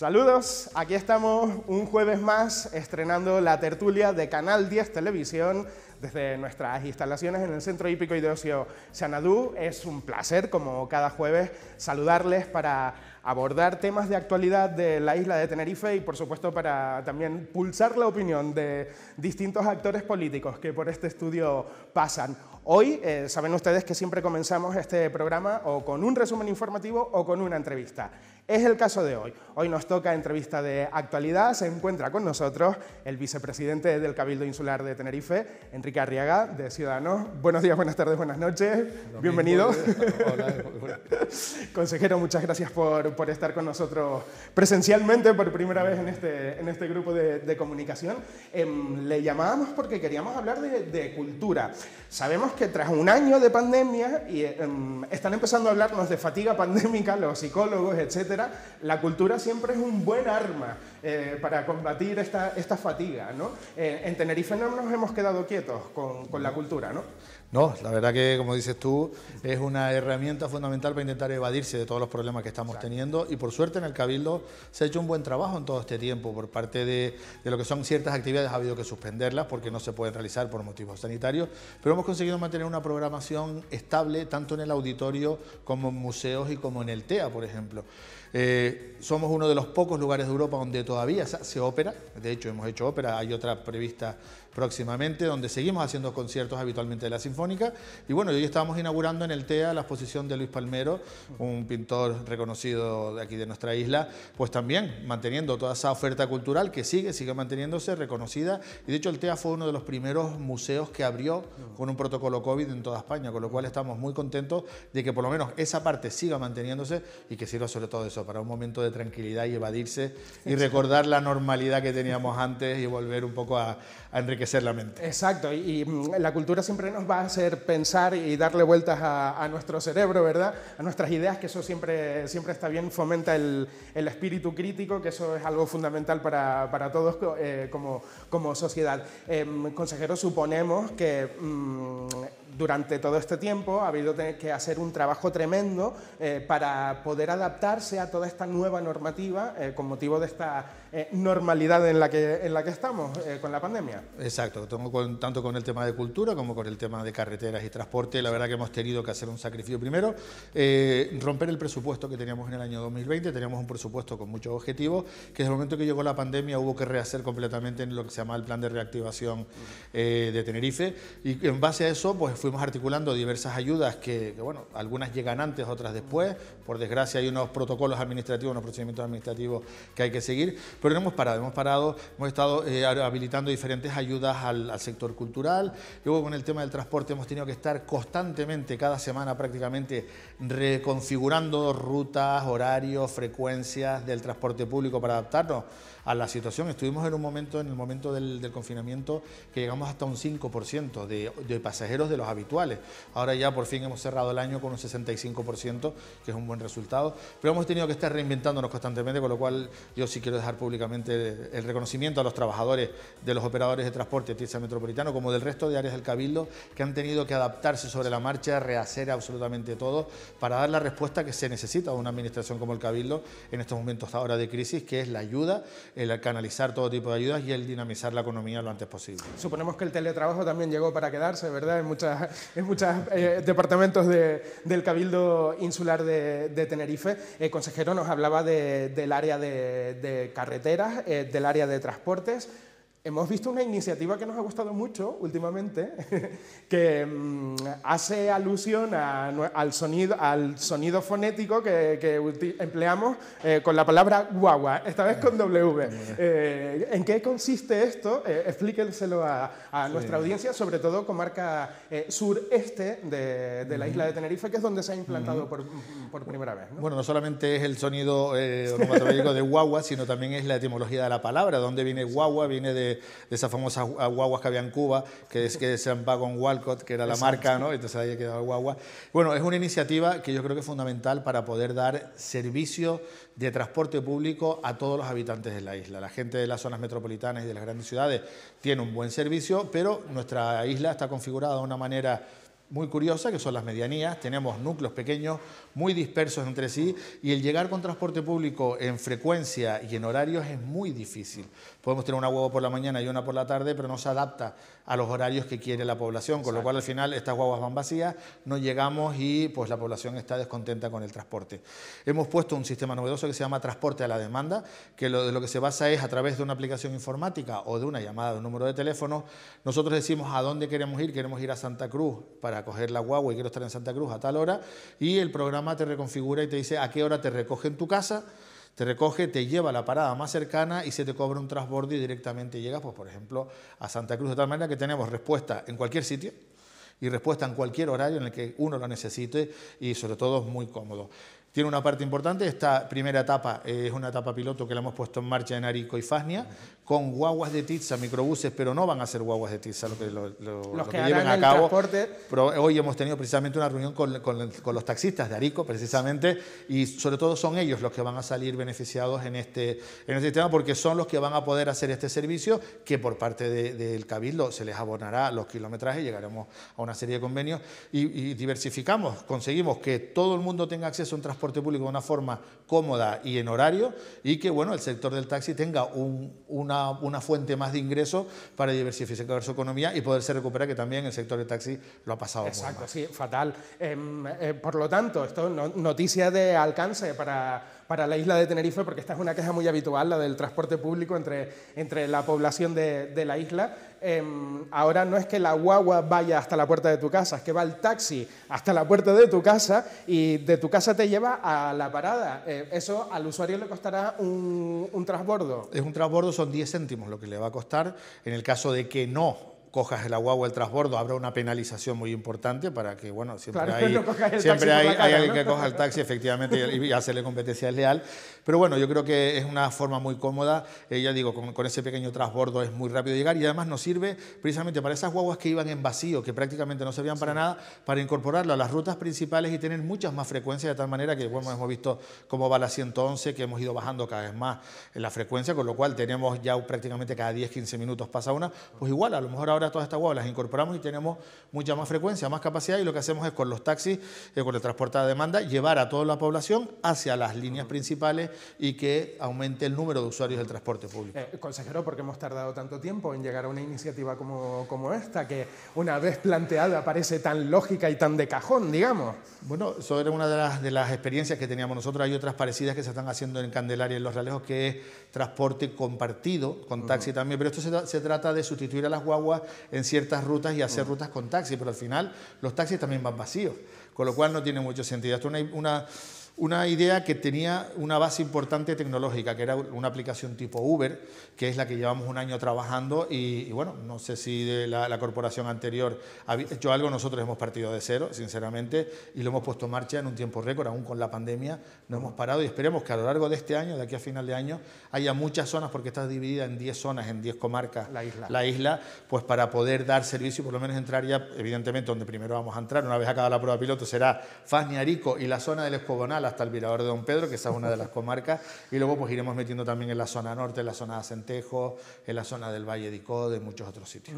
Saludos, aquí estamos un jueves más estrenando la tertulia de Canal 10 Televisión desde nuestras instalaciones en el Centro Hípico y de Ocio Xanadú. Es un placer, como cada jueves, saludarles para abordar temas de actualidad de la isla de Tenerife y, por supuesto, para también pulsar la opinión de distintos actores políticos que por este estudio pasan. Hoy eh, saben ustedes que siempre comenzamos este programa o con un resumen informativo o con una entrevista. Es el caso de hoy. Hoy nos toca entrevista de actualidad. Se encuentra con nosotros el vicepresidente del Cabildo Insular de Tenerife, Enrique Arriaga, de Ciudadanos. Buenos días, buenas tardes, buenas noches. Bienvenido. ¿eh? Consejero, muchas gracias por, por, estar con nosotros presencialmente por primera vez en este, en este grupo de, comunicación. Em, le llamábamos porque queríamos hablar de, cultura. Sabemos que tras un año de pandemia y, em, están empezando a hablarnos de fatiga pandémica los psicólogos, etcétera la cultura siempre es un buen arma eh, para combatir esta, esta fatiga, ¿no? Eh, en Tenerife no nos hemos quedado quietos con, con, la cultura, ¿no? No, la verdad que, como dices tú, es una herramienta fundamental para intentar evadirse de todos los problemas que estamos teniendo y, por suerte, en el Cabildo se ha hecho un buen trabajo en todo este tiempo por parte de, de lo que son ciertas actividades, ha habido que suspenderlas porque no se pueden realizar por motivos sanitarios, pero hemos conseguido mantener una programación estable tanto en el auditorio como en museos y como en el TEA, por ejemplo. Eh, somos uno de los pocos lugares de Europa donde todavía se opera, de hecho hemos hecho ópera, hay otra prevista próximamente, donde seguimos haciendo conciertos habitualmente de la Sinfónica. Y bueno, hoy estamos inaugurando en el TEA la exposición de Luis Palmero, un pintor reconocido de aquí de nuestra isla, pues también manteniendo toda esa oferta cultural que sigue, sigue manteniéndose reconocida. Y de hecho el TEA fue uno de los primeros museos que abrió con un protocolo COVID en toda España, con lo cual estamos muy contentos de que por lo menos esa parte siga manteniéndose y que sirva sobre todo eso, para un momento de tranquilidad y evadirse y recordar la normalidad que teníamos antes y volver un poco a, a enriquecer ser la mente. Exacto, y, mm, la cultura siempre nos va a hacer pensar y darle vueltas a, nuestro cerebro, ¿verdad? A nuestras ideas, que eso siempre, siempre está bien, fomenta el, espíritu crítico, que eso es algo fundamental para, todos eh, como, como sociedad. Em, consejero, suponemos que... Mm, durante todo este tiempo ha habido que hacer un trabajo tremendo eh, para poder adaptarse a toda esta nueva normativa eh, con motivo de esta eh, normalidad en la que, en la que estamos con la pandemia. Exacto, con, tanto con el tema de cultura como con el tema de carreteras y transporte, la verdad que hemos tenido que hacer un sacrificio. Primero, romper el presupuesto que teníamos en el año 2020, teníamos un presupuesto con muchos objetivos, que desde el momento que llegó la pandemia hubo que rehacer completamente en lo que se llama el plan de reactivación de Tenerife, y en base a eso, pues fuimos articulando diversas ayudas que, bueno, algunas llegan antes, otras después. Por desgracia hay unos protocolos administrativos, unos procedimientos administrativos que hay que seguir, pero no hemos parado, hemos parado, hemos estado eh, habilitando diferentes ayudas al, sector cultural. Luego con el tema del transporte hemos tenido que estar constantemente, cada semana prácticamente, reconfigurando rutas, horarios, frecuencias del transporte público para adaptarnos a la situación. Estuvimos en un momento, en el momento del, confinamiento, que llegamos hasta un 5% de pasajeros de los habituales. Ahora ya por fin hemos cerrado el año con un 65%, que es un buen resultado, pero hemos tenido que estar reinventándonos constantemente, con lo cual yo sí quiero dejar públicamente el reconocimiento a los trabajadores de los operadores de transporte de Tiza Metropolitano, como del resto de áreas del Cabildo, que han tenido que adaptarse sobre la marcha, rehacer absolutamente todo para dar la respuesta que se necesita a una administración como el Cabildo en estos momentos ahora de crisis, que es la ayuda, el canalizar todo tipo de ayudas y el dinamizar la economía lo antes posible. Suponemos que el teletrabajo también llegó para quedarse, ¿verdad? En muchas en muchos eh, departamentos del Cabildo Insular de, Tenerife. El eh, consejero nos hablaba del área de, carreteras, eh, del área de transportes hemos visto una iniciativa que nos ha gustado mucho últimamente, que mm, hace alusión al, sonido, al sonido fonético que, empleamos eh, con la palabra guagua, esta vez con W. Eh, ¿En qué consiste esto? Eh, explíquenselo a, nuestra audiencia, sobre todo comarca sureste de, la isla de Tenerife, que es donde se ha implantado por, primera vez. Bueno, no solamente es el sonido de guagua, sino también es la etimología de la palabra. ¿Dónde viene guagua? Viene de de, esas famosas guaguas que había en Cuba, que, es, que se en Walcott, que era la marca, ¿no? Entonces ahí quedaba guagua. Bueno, es una iniciativa que yo creo que es fundamental para poder dar servicio de transporte público a todos los habitantes de la isla. La gente de las zonas metropolitanas y de las grandes ciudades tiene un buen servicio, pero nuestra isla está configurada de una manera muy curiosa, que son las medianías, tenemos núcleos pequeños muy dispersos entre sí y el llegar con transporte público en frecuencia y en horarios es muy difícil. Podemos tener una huevo por la mañana y una por la tarde, pero no se adapta a los horarios que quiere la población, con lo cual al final estas guaguas van vacías, no llegamos y pues la población está descontenta con el transporte. Hemos puesto un sistema novedoso que se llama transporte a la demanda, que lo, de lo que se basa es a través de una aplicación informática o de una llamada de un número de teléfono, nosotros decimos a dónde queremos ir, queremos ir a Santa Cruz para coger la guagua y quiero estar en Santa Cruz a tal hora, y el programa te reconfigura y te dice a qué hora te recoge en tu casa, te recoge, te lleva a la parada más cercana y se te cobra un trasbordo y directamente llegas, pues, por ejemplo, a Santa Cruz, de tal manera que tenemos respuesta en cualquier sitio y respuesta en cualquier horario en el que uno lo necesite y sobre todo es muy cómodo. Tiene una parte importante, esta primera etapa eh, es una etapa piloto que la hemos puesto en marcha en Arico y Fasnia, con guaguas de tiza, microbuses, pero no van a ser guaguas de tiza lo que, lo, lo, los que, que lleven a cabo. Transporte. Pero hoy hemos tenido precisamente una reunión con, con, los taxistas de Arico, precisamente, y sobre todo son ellos los que van a salir beneficiados en este, en este tema, porque son los que van a poder hacer este servicio, que por parte del Cabildo se les abonará los kilometrajes, llegaremos a una serie de convenios y, y diversificamos, conseguimos que todo el mundo tenga acceso a un transporte transporte público de una forma cómoda y en horario y que bueno, el sector del taxi tenga una, fuente más de ingreso para diversificar su economía y poderse recuperar, que también el sector del taxi lo ha pasado muy mal. sí, fatal. Em, eh, por lo tanto, esto es noticia de alcance para para la isla de Tenerife, porque esta es una queja muy habitual, la del transporte público entre, entre la población de, la isla. Em, ahora no es que la guagua vaya hasta la puerta de tu casa, es que va el taxi hasta la puerta de tu casa y de tu casa te lleva a la parada. Eh, eso al usuario le costará un, un transbordo. Es un transbordo, son 10 céntimos lo que le va a costar. En el caso de que no cojas el agua o el transbordo, habrá una penalización muy importante para que, bueno, siempre hay, siempre hay, alguien que coja el taxi efectivamente y, hacerle competencia leal Pero bueno, yo creo que es una forma muy cómoda, eh, ya digo, con, ese pequeño transbordo es muy rápido llegar y además nos sirve precisamente para esas guaguas que iban en vacío, que prácticamente no servían para nada, para incorporarlo a las rutas principales y tener muchas más frecuencias de tal manera que, bueno, hemos visto cómo va la 111, que hemos ido bajando cada vez más la frecuencia, con lo cual tenemos ya prácticamente cada 10-15 minutos pasa una, pues igual a lo mejor ahora a todas estas guaguas las incorporamos y tenemos mucha más frecuencia, más capacidad y lo que hacemos es con los taxis, eh, con el transporte a demanda, llevar a toda la población hacia las líneas principales y que aumente el número de usuarios del transporte público. Eh, consejero, ¿por qué hemos tardado tanto tiempo en llegar a una iniciativa como, como esta, que una vez planteada parece tan lógica y tan de cajón, digamos? Bueno, eso era una de las, experiencias que teníamos nosotros. Hay otras parecidas que se están haciendo en Candelaria y en Los Realejos, que es transporte compartido, con taxi también, pero esto se, se, trata de sustituir a las guaguas en ciertas rutas y hacer mm. rutas con taxis, pero al final los taxis también van vacíos, con lo cual no tiene mucho sentido. esto una una idea que tenía una base importante tecnológica, que era una aplicación tipo Uber, que es la que llevamos un año trabajando y, bueno, no sé si de la, corporación anterior ha hecho algo, nosotros hemos partido de cero, sinceramente, y lo hemos puesto en marcha en un tiempo récord, aún con la pandemia no hemos parado y esperemos que a lo largo de este año, de aquí a final de año, haya muchas zonas, porque está dividida en 10 zonas, en 10 comarcas la isla. pues para poder dar servicio, y por lo menos entrar ya, evidentemente, donde primero vamos a entrar, una vez acabada la prueba piloto será Fasniarico y la zona del Escobonal, hasta el Virador de Don Pedro, que esa es una de las comarcas, y luego pues iremos metiendo también en la zona norte, en la zona de Acentejo, en la zona del Valle de Icó, de muchos otros sitios.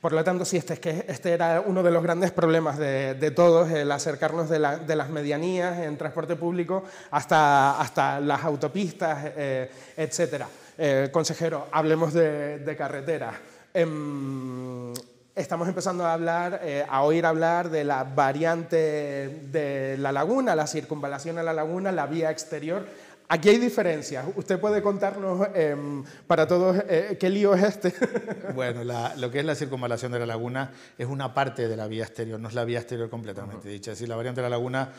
Por lo tanto, sí, este, es que este era uno de los grandes problemas de, todos, el acercarnos de, las medianías en transporte público hasta, hasta las autopistas, etc. Eh, etcétera. Eh, consejero, hablemos de, carreteras. Em, estamos empezando a hablar, eh, a oír hablar de la variante de la laguna, la circunvalación a la laguna, la vía exterior, Aquí hay diferencias. ¿Usted puede contarnos em, para todos eh, qué lío es este? bueno, lo que es la circunvalación de la laguna es una parte de la vía exterior, no es la vía exterior completamente dicha. Es decir, la variante de la laguna,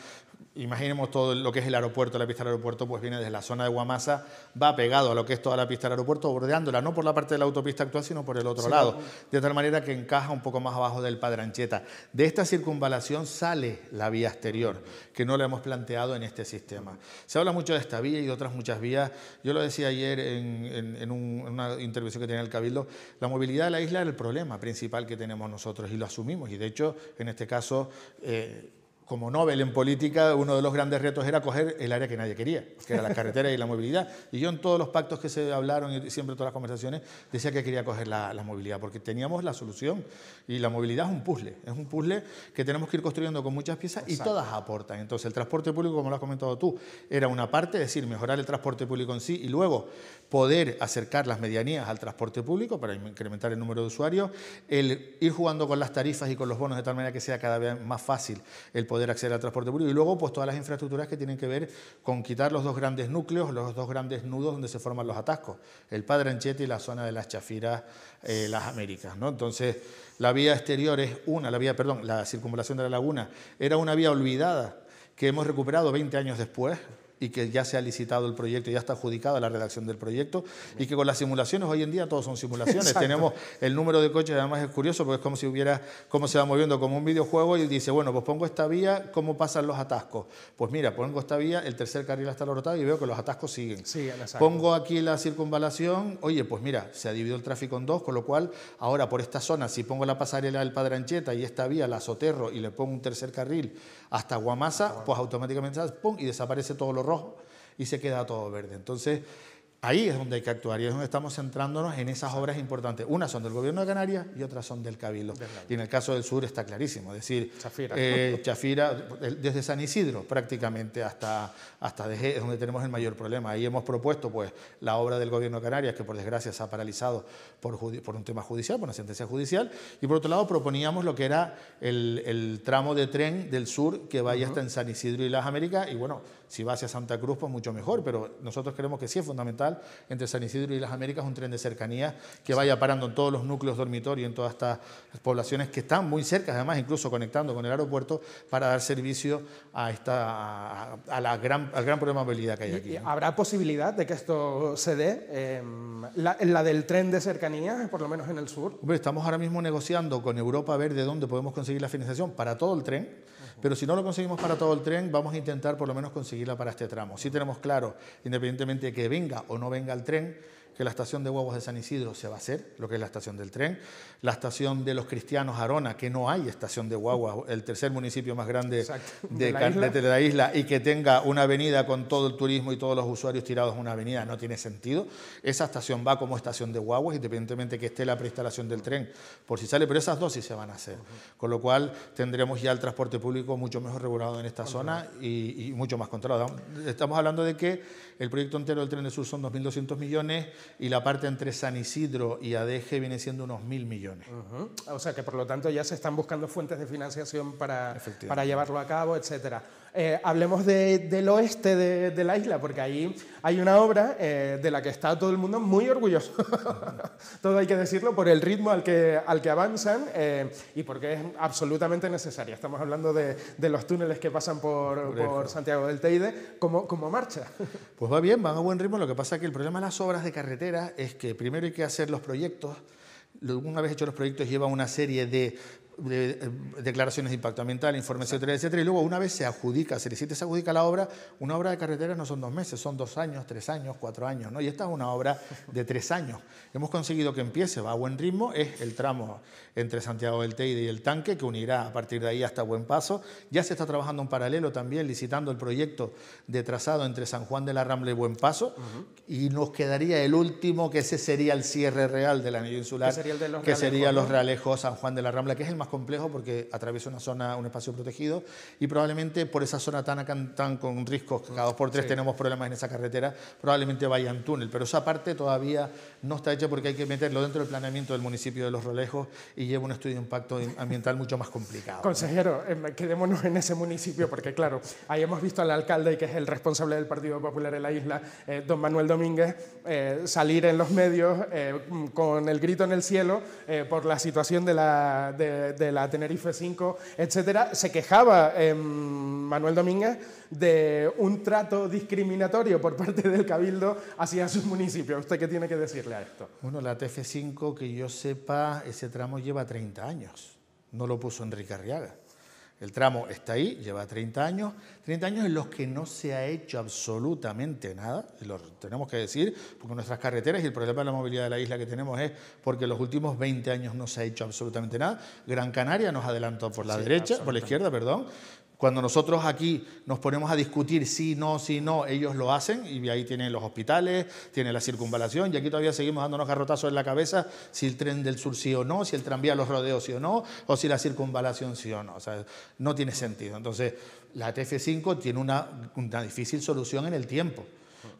imaginemos todo lo que es el aeropuerto, la pista del aeropuerto, pues viene desde la zona de Guamasa, va pegado a lo que es toda la pista del aeropuerto, bordeándola, no por la parte de la autopista actual, sino por el otro lado, de tal manera que encaja un poco más abajo del Padrancheta. De esta circunvalación sale la vía exterior, que no la hemos planteado en este sistema. Se habla mucho de esta vía y otras muchas vías. Yo lo decía ayer en, una intervención que tenía el Cabildo, la movilidad de la isla es el problema principal que tenemos nosotros y lo asumimos. Y de hecho, en este caso... Eh, como Nobel en política, uno de los grandes retos era coger el área que nadie quería, que era la carretera y la movilidad. Y yo en todos los pactos que se hablaron y siempre en todas las conversaciones decía que quería coger la, movilidad, porque teníamos la solución. Y la movilidad es un puzzle, es un puzzle que tenemos que ir construyendo con muchas piezas y todas aportan. Entonces el transporte público, como lo has comentado tú, era una parte, es decir, mejorar el transporte público en sí y luego poder acercar las medianías al transporte público para incrementar el número de usuarios, el ir jugando con las tarifas y con los bonos de tal manera que sea cada vez más fácil el poder acceder al transporte público. Y luego, pues todas las infraestructuras que tienen que ver con quitar los dos grandes núcleos, los dos grandes nudos donde se forman los atascos, el padre anchete y la zona de las Chafiras, eh, las Américas. ¿no? Entonces, la vía exterior es una, la vía, perdón, la circunvalación de la laguna era una vía olvidada que hemos recuperado 20 años después, y que ya se ha licitado el proyecto, ya está adjudicada la redacción del proyecto y que con las simulaciones, hoy en día todos son simulaciones. Tenemos el número de coches, además es curioso porque es como si hubiera, cómo se va moviendo como un videojuego y dice, bueno, pues pongo esta vía, ¿cómo pasan los atascos? Pues mira, pongo esta vía, el tercer carril hasta la rotada y veo que los atascos siguen. pongo aquí la circunvalación, oye, pues mira, se ha dividido el tráfico en dos, con lo cual ahora por esta zona, si pongo la pasarela del Padrancheta y esta vía la soterro y le pongo un tercer carril hasta Guamasa, pues automáticamente ¡pum! y desaparece todos los rojo y se queda todo verde. Entonces, Ahí es donde hay que actuar y es donde estamos centrándonos en esas obras importantes. Unas son del Gobierno de Canarias y otras son del Cabildo. Y en el caso del sur está clarísimo, es decir, Chafira, eh, desde San Isidro prácticamente hasta, hasta Deje, es donde tenemos el mayor problema. Ahí hemos propuesto pues, la obra del Gobierno de Canarias, que por desgracia se ha paralizado por, un tema judicial, por una sentencia judicial. Y por otro lado proponíamos lo que era el, tramo de tren del sur que vaya hasta en San Isidro y las Américas. Y bueno, si va hacia Santa Cruz, pues mucho mejor, pero nosotros creemos que sí es fundamental entre San Isidro y las Américas, un tren de cercanía que vaya parando en todos los núcleos dormitorio, en todas estas poblaciones que están muy cerca, además incluso conectando con el aeropuerto para dar servicio a a, la gran, al gran problema de movilidad que hay aquí. ¿Habrá posibilidad de que esto se dé? Em, en la, del tren de cercanía, por lo menos en el sur. estamos ahora mismo negociando con Europa a ver de dónde podemos conseguir la financiación para todo el tren pero si no lo conseguimos para todo el tren, vamos a intentar por lo menos conseguirla para este tramo. Si tenemos claro, independientemente de que venga o no venga el tren, que la estación de guaguas de San Isidro se va a hacer, lo que es la estación del tren, la estación de los cristianos Arona, que no hay estación de guaguas, el tercer municipio más grande de, ¿La isla? de la isla y que tenga una avenida con todo el turismo y todos los usuarios tirados en una avenida, no tiene sentido. Esa estación va como estación de guaguas, independientemente que esté la preinstalación del tren, por si sale, pero esas dos sí se van a hacer. Con lo cual tendremos ya el transporte público mucho mejor regulado en esta zona y, y mucho más controlado. Estamos hablando de que el proyecto entero del tren del sur son 2.200 millones, y la parte entre San Isidro y ADG viene siendo unos mil millones. O sea que por lo tanto ya se están buscando fuentes de financiación para, para llevarlo a cabo, etcétera. Eh, hablemos del oeste de, la isla, porque ahí hay una obra eh, de la que está todo el mundo muy orgulloso. todo hay que decirlo por el ritmo al que, al que avanzan eh, y porque es absolutamente necesaria. Estamos hablando de, los túneles que pasan por, Santiago del Teide, como, como marcha. pues va bien, van a buen ritmo. Lo que pasa es que el problema de las obras de carretera es que primero hay que hacer los proyectos una vez hecho los proyectos, lleva una serie de eh, declaraciones de impacto ambiental, informes, etcétera, etcétera. Y luego una vez se adjudica, se licita, se adjudica la obra, una obra de carretera no son dos meses, son dos años, tres años, cuatro años, ¿no? Y esta es una obra de tres años. Hemos conseguido que empiece, va a buen ritmo, es el tramo entre Santiago del Teide y el Tanque, que unirá a partir de ahí hasta Buen Paso. Ya se está trabajando en paralelo también, licitando el proyecto de trazado entre San Juan de la Rambla y Buen Paso. Y nos quedaría el último, que ese sería el cierre real del anillo insular, que sería, el de los, que Realejos, sería los San Juan de la Rambla, que es el más complejo porque atraviesa una zona, un espacio protegido y probablemente por esa zona tan, con riesgos, cada dos por tres tenemos problemas en esa carretera, probablemente vaya en túnel, pero esa parte todavía no está hecha porque hay que meterlo dentro del planeamiento del municipio de Los Rolejos y lleva un estudio de impacto ambiental mucho más complicado. Consejero, em, quedémonos en ese municipio porque, claro, ahí hemos visto al alcalde, que es el responsable del Partido Popular en la isla, eh, don Manuel Domínguez, eh, salir en los medios eh, con el grito en el cielo por la situación de la, de, la Tenerife 5, etcétera. Se quejaba em, Manuel Domínguez de un trato discriminatorio por parte del Cabildo hacia sus municipios. ¿Usted qué tiene que decir? Bueno, la TF5, que yo sepa, ese tramo lleva 30 años. No lo puso Enrique Arriaga. El tramo está ahí, lleva 30 años, 30 años en los que no se ha hecho absolutamente nada, lo tenemos que decir, porque nuestras carreteras y el problema de la movilidad de la isla que tenemos es porque los últimos 20 años no se ha hecho absolutamente nada. Gran Canaria nos adelantó por la derecha, por la izquierda, perdón, cuando nosotros aquí nos ponemos a discutir si, no, si, no, ellos lo hacen y ahí tienen los hospitales, tienen la circunvalación y aquí todavía seguimos dándonos garrotazos en la cabeza si el tren del sur sí o no, si el tranvía los rodeos sí o no, o si la circunvalación sí o no. O sea, no tiene sentido. Entonces, la TF5 tiene una, una difícil solución en el tiempo.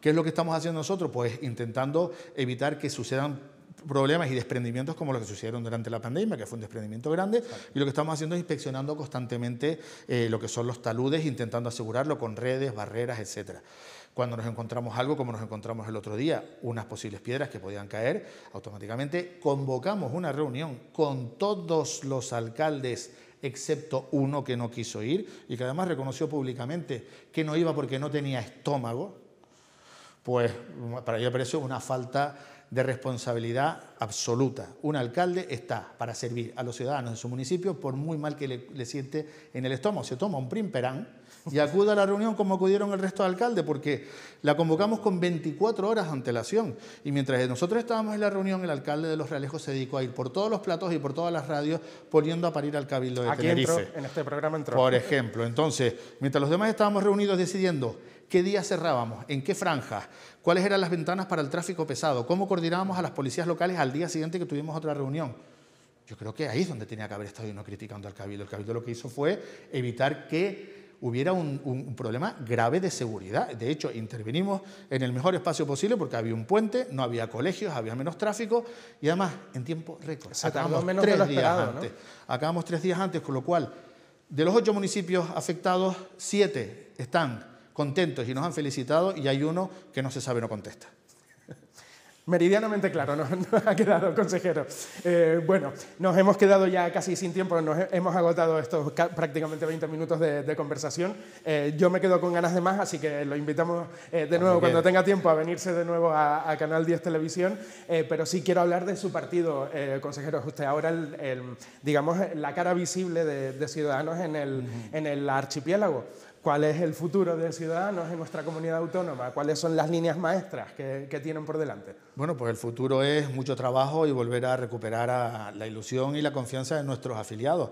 ¿Qué es lo que estamos haciendo nosotros? Pues intentando evitar que sucedan problemas y desprendimientos como los que sucedieron durante la pandemia, que fue un desprendimiento grande, y lo que estamos haciendo es inspeccionando constantemente eh, lo que son los taludes, intentando asegurarlo con redes, barreras, etcétera cuando nos encontramos algo como nos encontramos el otro día, unas posibles piedras que podían caer, automáticamente convocamos una reunión con todos los alcaldes excepto uno que no quiso ir y que además reconoció públicamente que no iba porque no tenía estómago, pues para ello pareció una falta de responsabilidad absoluta. Un alcalde está para servir a los ciudadanos en su municipio por muy mal que le, siente en el estómago. Se toma un primperán y acude a la reunión como acudieron el resto de alcaldes, porque la convocamos con 24 horas de antelación. Y mientras nosotros estábamos en la reunión, el alcalde de Los Realejos se dedicó a ir por todos los platos y por todas las radios poniendo a parir al Cabildo de Aquí Tenerife. Entró, en este programa entró. Por ejemplo, entonces, mientras los demás estábamos reunidos decidiendo qué día cerrábamos, en qué franjas, cuáles eran las ventanas para el tráfico pesado, cómo coordinábamos a las policías locales al día siguiente que tuvimos otra reunión. Yo creo que ahí es donde tenía que haber estado uno criticando al Cabildo. El Cabildo lo que hizo fue evitar que hubiera un, problema grave de seguridad. De hecho, intervenimos en el mejor espacio posible porque había un puente, no había colegios, había menos tráfico y además en tiempo récord. Acabamos tres días antes. Acabamos tres días antes, con lo cual de los ocho municipios afectados, siete están contentos y nos han felicitado y hay uno que no se sabe, no contesta. Meridianamente claro, nos, ha quedado, consejero. Eh, bueno, nos hemos quedado ya casi sin tiempo, nos hemos agotado estos prácticamente 20 minutos de, conversación. Eh, yo me quedo con ganas de más, así que lo invitamos eh, de nuevo cuando tenga tiempo a venirse de nuevo a, Canal 10 Televisión. pero sí quiero hablar de su partido, consejero. Usted ahora, el, digamos, la cara visible de, Ciudadanos en el, en el archipiélago cuál es el futuro de Ciudadanos en nuestra comunidad autónoma, cuáles son las líneas maestras que, tienen por delante. Bueno, pues el futuro es mucho trabajo y volver a recuperar la ilusión y la confianza de nuestros afiliados.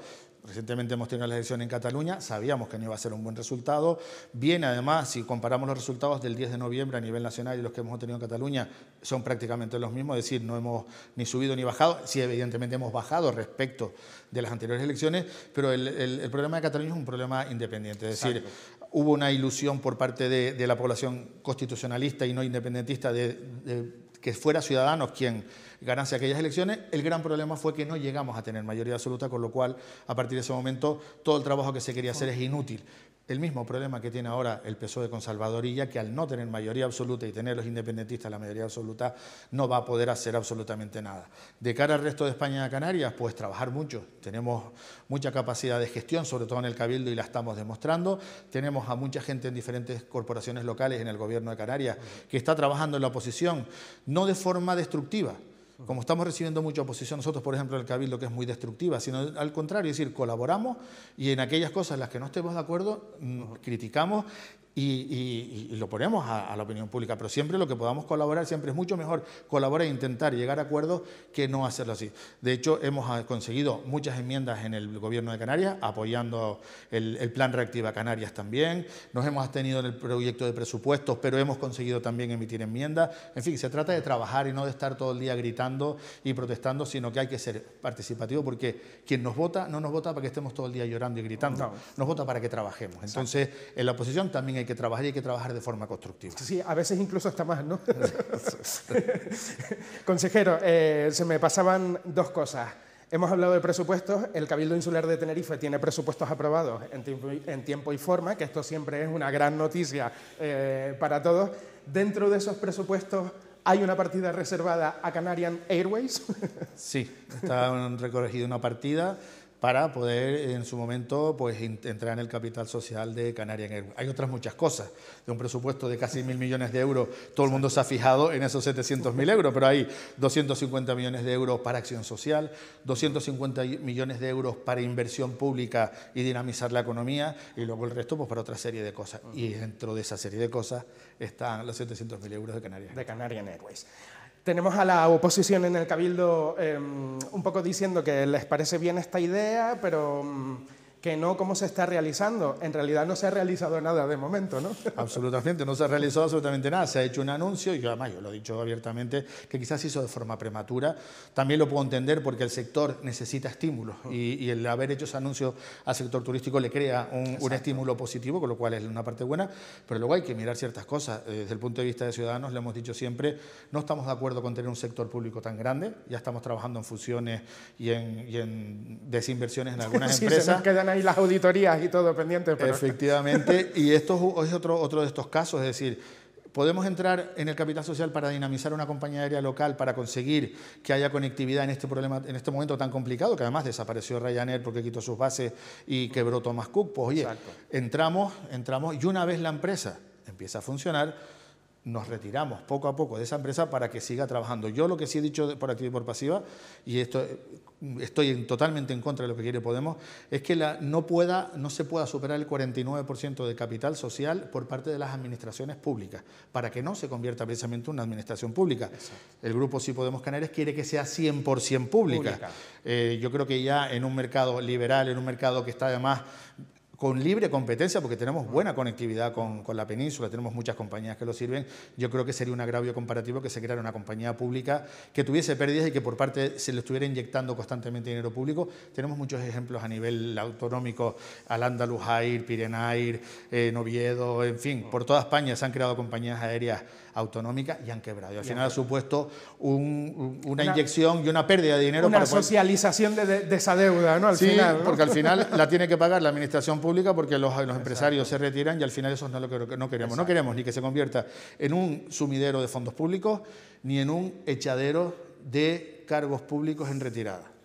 Recientemente hemos tenido la elección en Cataluña, sabíamos que no iba a ser un buen resultado. Bien, además, si comparamos los resultados del 10 de noviembre a nivel nacional y los que hemos obtenido en Cataluña, son prácticamente los mismos, es decir, no hemos ni subido ni bajado. Sí, evidentemente hemos bajado respecto de las anteriores elecciones, pero el, problema de Cataluña es un problema independiente, es decir, hubo una ilusión por parte de, la población constitucionalista y no independentista de, de que fuera Ciudadanos quien ganase aquellas elecciones, el gran problema fue que no llegamos a tener mayoría absoluta, con lo cual a partir de ese momento todo el trabajo que se quería hacer es inútil el mismo problema que tiene ahora el PSOE con Salvadorilla, que al no tener mayoría absoluta y tener los independentistas la mayoría absoluta, no va a poder hacer absolutamente nada. De cara al resto de España y Canarias, pues trabajar mucho. Tenemos mucha capacidad de gestión, sobre todo en el Cabildo, y la estamos demostrando. Tenemos a mucha gente en diferentes corporaciones locales en el gobierno de Canarias que está trabajando en la oposición, no de forma destructiva, como estamos recibiendo mucha oposición nosotros, por ejemplo, el Cabildo, que es muy destructiva, sino al contrario, es decir, colaboramos y en aquellas cosas en las que no estemos de acuerdo, nos mm, criticamos y, lo ponemos a, la opinión pública, pero siempre lo que podamos colaborar, siempre es mucho mejor colaborar e intentar llegar a acuerdos que no hacerlo así. De hecho, hemos ah, conseguido muchas enmiendas en el Gobierno de Canarias, apoyando el, plan Reactiva Canarias también, nos hemos abstenido en el proyecto de presupuestos, pero hemos conseguido también emitir enmiendas. En fin, se trata de trabajar y no de estar todo el día gritando y protestando, sino que hay que ser participativo porque quien nos vota no nos vota para que estemos todo el día llorando y gritando, nos vota para que trabajemos. Entonces, en la oposición también hay que trabajar y hay que trabajar de forma constructiva. Sí, a veces incluso hasta más, ¿no? Consejero, eh, se me pasaban dos cosas. Hemos hablado de presupuestos. El Cabildo Insular de Tenerife tiene presupuestos aprobados en tiempo y, forma, que esto siempre es una gran noticia eh, para todos. Dentro de esos presupuestos hay una partida reservada a Canarian Airways. sí, está recogido una partida para poder en su momento pues, entrar en el capital social de Canarias Airways. Hay otras muchas cosas. De un presupuesto de casi mil millones de euros, todo el mundo se ha fijado en esos 700 mil euros, pero hay 250 millones de euros para acción social, 250 millones de euros para inversión pública y dinamizar la economía, y luego el resto pues, para otra serie de cosas. Y dentro de esa serie de cosas están los 700 mil euros de Canarias De Canarian Airways tenemos a la oposición en el Cabildo em, un poco diciendo que les parece bien esta idea, pero em, que no cómo se está realizando. En realidad no se ha realizado nada de momento, ¿no? Absolutamente, no se ha realizado absolutamente nada. Se ha hecho un anuncio, y yo además yo lo he dicho abiertamente, que quizás se hizo de forma prematura. También lo puedo entender porque el sector necesita estímulos y, el haber hecho ese anuncio al sector turístico le crea un, estímulo positivo, con lo cual es una parte buena, pero luego hay que mirar ciertas cosas. Eh, desde el punto de vista de ciudadanos, le hemos dicho siempre, no estamos de acuerdo con tener un sector público tan grande, ya estamos trabajando en fusiones y en, desinversiones en algunas empresas. quedan y las auditorías y todo pendiente Efectivamente, y esto es otro, otro de estos casos, es decir, ¿Podemos entrar en el capital social para dinamizar una compañía aérea local, para conseguir que haya conectividad en este, problema, en este momento tan complicado, que además desapareció Ryanair porque quitó sus bases y quebró Thomas Cook? Pues entramos, entramos y una vez la empresa empieza a funcionar, nos retiramos poco a poco de esa empresa para que siga trabajando. Yo lo que sí he dicho por activa y por pasiva, y esto estoy totalmente en contra de lo que quiere Podemos, es que no, pueda, no se pueda superar el 49% de capital social por parte de las administraciones públicas, para que no se convierta precisamente en una administración pública. El grupo Sí Podemos Canarias quiere que sea 100% pública. Eh, yo creo que ya en un mercado liberal, en un mercado que está además con libre competencia, porque tenemos buena conectividad con, la península, tenemos muchas compañías que lo sirven, yo creo que sería un agravio comparativo que se creara una compañía pública que tuviese pérdidas y que por parte se le estuviera inyectando constantemente dinero público. Tenemos muchos ejemplos a nivel autonómico, al Andalus Air, Pirenair, Air eh, Noviedo, en fin, por toda España se han creado compañías aéreas autonómica y han quebrado. Y al final ha supuesto una, inyección y una pérdida de dinero. Una socialización de, esa deuda, ¿no? Al final, porque al final la tiene que pagar la administración pública porque los, empresarios se retiran y al final eso no lo que no queremos. No queremos ni que se convierta en un sumidero de fondos públicos ni en un echadero de cargos públicos en retirada.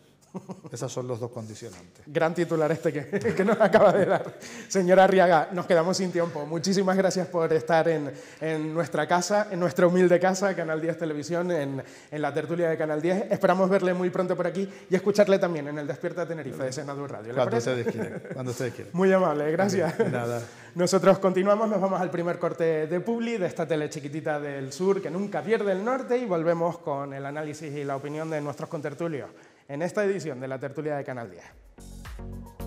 Esas son los dos condicionantes. Gran titular este que, que, nos acaba de dar. Señora Arriaga, nos quedamos sin tiempo. Muchísimas gracias por estar en, nuestra casa, en nuestra humilde casa, Canal 10 Televisión, en, la tertulia de Canal 10. Esperamos verle muy pronto por aquí y escucharle también en el Despierta Tenerife de Senador Radio. Cuando ustedes quieran. Muy amable, gracias. nada. Nosotros continuamos, nos vamos al primer corte de Publi, de esta tele chiquitita del sur que nunca pierde el norte y volvemos con el análisis y la opinión de nuestros contertulios en esta edición de la tertulia de Canal 10.